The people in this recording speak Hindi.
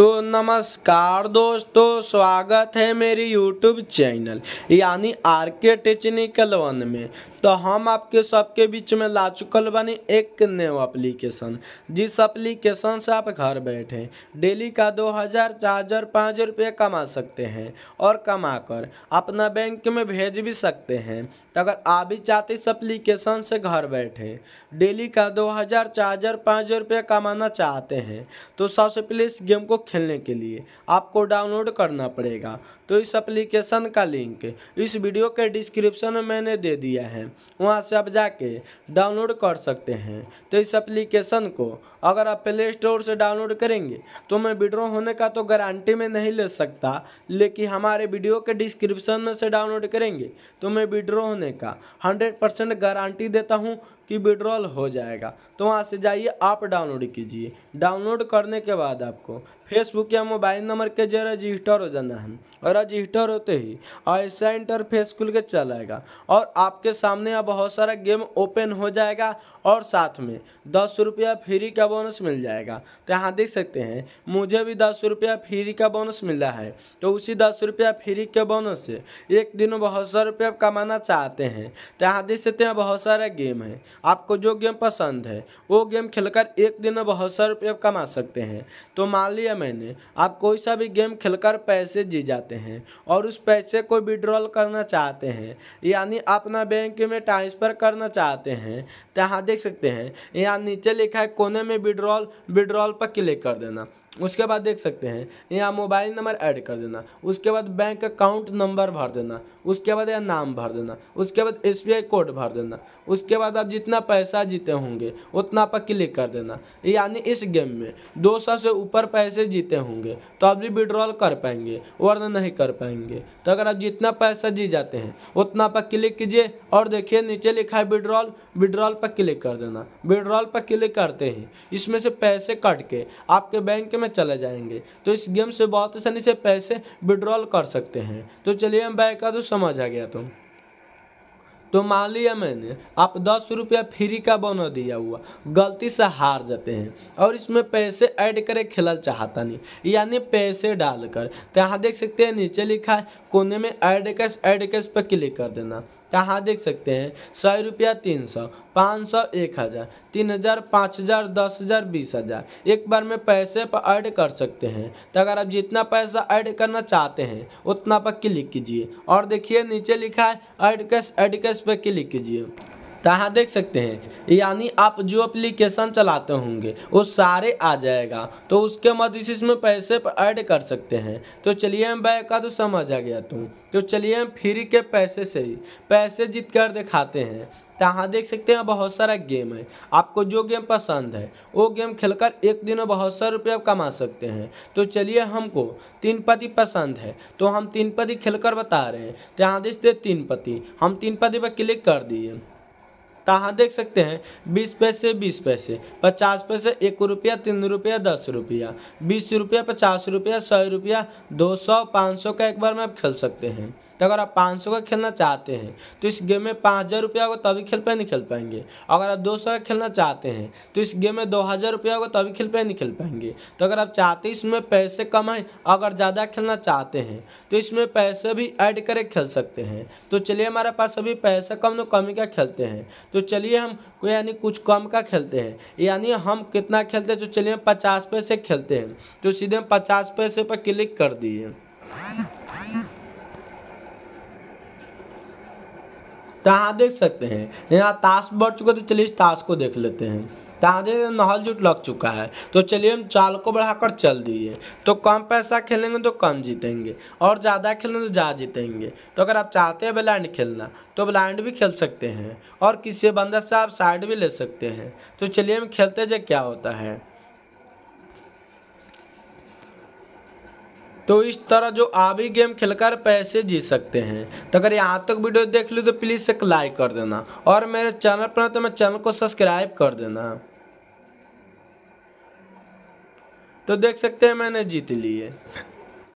तो नमस्कार दोस्तों स्वागत है मेरी यूट्यूब चैनल यानी आर के टेचनिकल वन में तो हम आपके सबके बीच में ला चुकल बनी एक न्यू एप्लीकेशन जिस एप्लीकेशन से आप घर बैठे डेली का दो हज़ार चार हज़ार पाँच रुपये कमा सकते हैं और कमा कर अपना बैंक में भेज भी सकते हैं तो अगर आप भी चाहते इस एप्लीकेशन से घर बैठे डेली का दो हज़ार चार हज़ार पाँच रुपये कमाना चाहते हैं तो सबसे पहले इस गेम को खेलने के लिए आपको डाउनलोड करना पड़ेगा तो इस एप्लीकेशन का लिंक इस वीडियो के डिस्क्रिप्शन में मैंने दे दिया है वहाँ से आप जाके डाउनलोड कर सकते हैं तो इस एप्लीकेशन को अगर आप प्ले स्टोर से डाउनलोड करेंगे तो मैं विड्रो होने का तो गारंटी में नहीं ले सकता लेकिन हमारे वीडियो के डिस्क्रिप्शन में से डाउनलोड करेंगे तो मैं विड्रो होने का हंड्रेड परसेंट गारंटी देता हूँ कि विड्रॉल हो जाएगा तो वहाँ से जाइए आप डाउनलोड कीजिए डाउनलोड करने के बाद आपको फेसबुक या मोबाइल नंबर के जरिए रजिस्टर हो जाना है और रजिस्टर होते ही ऐसा इंटरफेस खुल के चलाएगा और आपके सामने अब बहुत सारा गेम ओपन हो जाएगा और साथ में दस रुपया फ्री का बोनस मिल जाएगा तो यहाँ देख सकते हैं मुझे भी दस रुपया फ्री का बोनस मिला है तो उसी दस रुपया फ्री के बोनस से एक दिन बहुत सौ रुपया कमाना चाहते हैं तो यहाँ देख सकते हैं बहुत सारा गेम है आपको जो गेम पसंद है वो गेम खेलकर एक दिन में बहुत सारे रुपये कमा सकते हैं तो मान लिया मैंने आप कोई सा भी गेम खेलकर पैसे जी जाते हैं और उस पैसे को विड्रॉल करना चाहते हैं यानी अपना बैंक में ट्रांसफ़र करना चाहते हैं तो यहाँ देख सकते हैं यहाँ नीचे लिखा है कोने में विड्रॉल विड्रॉल पर क्लिक कर देना उसके बाद देख सकते हैं यहाँ मोबाइल नंबर ऐड कर देना उसके बाद बैंक अकाउंट नंबर भर देना उसके बाद यहाँ नाम भर देना उसके बाद एस कोड भर देना उसके बाद आप जितना पैसा जीते होंगे उतना पर क्लिक कर देना यानी इस गेम में दो सौ से ऊपर पैसे जीते होंगे तो आप भी विड्रॉल कर पाएंगे वरना नहीं कर पाएंगे तो अगर आप जितना पैसा जी जाते हैं उतना पर क्लिक कीजिए और देखिए नीचे लिखा है विड्रॉल विड्रॉल पर क्लिक कर देना विड्रॉल पर क्लिक करते ही इसमें से पैसे कट के आपके बैंक में चले जाएंगे तो इस गेम से बहुत आसानी से पैसे विड्रॉल कर सकते हैं तो चलिए हम बैक का तो समझ आ गया तो तो मान लिया मैंने आप दस रुपया फ्री का बोनो दिया हुआ गलती से हार जाते हैं और इसमें पैसे ऐड करे खेला चाहता नहीं यानी पैसे डालकर तो यहाँ देख सकते हैं नीचे लिखा है कोने में ऐड कैश ऐड कैश पर क्लिक कर देना यहाँ देख सकते हैं सौ रुपया तीन सौ पाँच सौ एक हज़ार तीन हज़ार पाँच हज़ार दस हज़ार बीस हज़ार एक बार में पैसे पर ऐड कर सकते हैं तो अगर आप जितना पैसा ऐड करना चाहते हैं उतना पर क्लिक कीजिए और देखिए नीचे लिखा है ऐड कैश ऐड कैश पर क्लिक कीजिए तो यहाँ देख सकते हैं यानी आप जो एप्लीकेशन चलाते होंगे वो सारे आ जाएगा तो उसके से इसमें पैसे पर ऐड कर सकते हैं तो चलिए हम बैग का तो समझ आ गया तुम तो चलिए हम फ्री के पैसे से ही पैसे जीत कर दिखाते हैं तो यहाँ देख सकते हैं बहुत सारा गेम है आपको जो गेम पसंद है वो गेम खेलकर एक दिन में बहुत सारे रुपये कमा सकते हैं तो चलिए हमको तीन पति पसंद है तो हम तीन पति खेल कर बता रहे हैं तो यहाँ देखते तीन पति हम तीन पति पर क्लिक कर दिए कहाँ तो हाँ देख सकते हैं बीस पैसे बीस पैसे पचास पैसे एक रुपया तीन रुपया दस रुपया बीस रुपया पचास रुपया सौ रुपया दो सौ पाँच सौ का एक बार में आप खेल सकते हैं तो अगर आप पाँच सौ का खेलना चाहते हैं तो इस गेम में पाँच हज़ार रुपया होगा तभी खेल पाए नहीं खेल पाएंगे अगर आप दो सौ का खेलना चाहते हैं तो इस गेम में दो हज़ार रुपया होगा तभी खेल पाए नहीं खेल पाएंगे तो अगर आप चाहते इसमें पैसे कमाएँ अगर ज़्यादा खेलना चाहते हैं तो इसमें पैसे भी ऐड करके खेल सकते हैं तो चलिए हमारे पास अभी पैसा कम तो कम ही का खेलते हैं तो चलिए हम यानी कुछ कम का खेलते हैं यानी हम कितना खेलते हैं तो चलिए हम पचास पैसे खेलते हैं तो सीधे हम पचास पैसे पर क्लिक कर दिए तो यहाँ देख सकते हैं यहाँ ताश बढ़ चुका तो चलिए इस ताश को देख लेते हैं देखिए नहल जुट लग चुका है तो चलिए हम चाल को बढ़ाकर चल दिए तो कम पैसा खेलेंगे तो कम जीतेंगे और ज़्यादा खेलेंगे तो ज़्यादा जीतेंगे तो अगर आप चाहते हैं ब्लाइंड खेलना तो ब्लाइंड भी खेल सकते हैं और किसी बंदर से आप साइड भी ले सकते हैं तो चलिए हम खेलते जो क्या होता है तो इस तरह जो आप ही गेम खेलकर पैसे जीत सकते हैं तो अगर यहाँ तक वीडियो देख लो तो प्लीज़ एक लाइक कर देना और मेरे चैनल पर तो मैं चैनल को सब्सक्राइब कर देना तो देख सकते हैं मैंने जीत लिए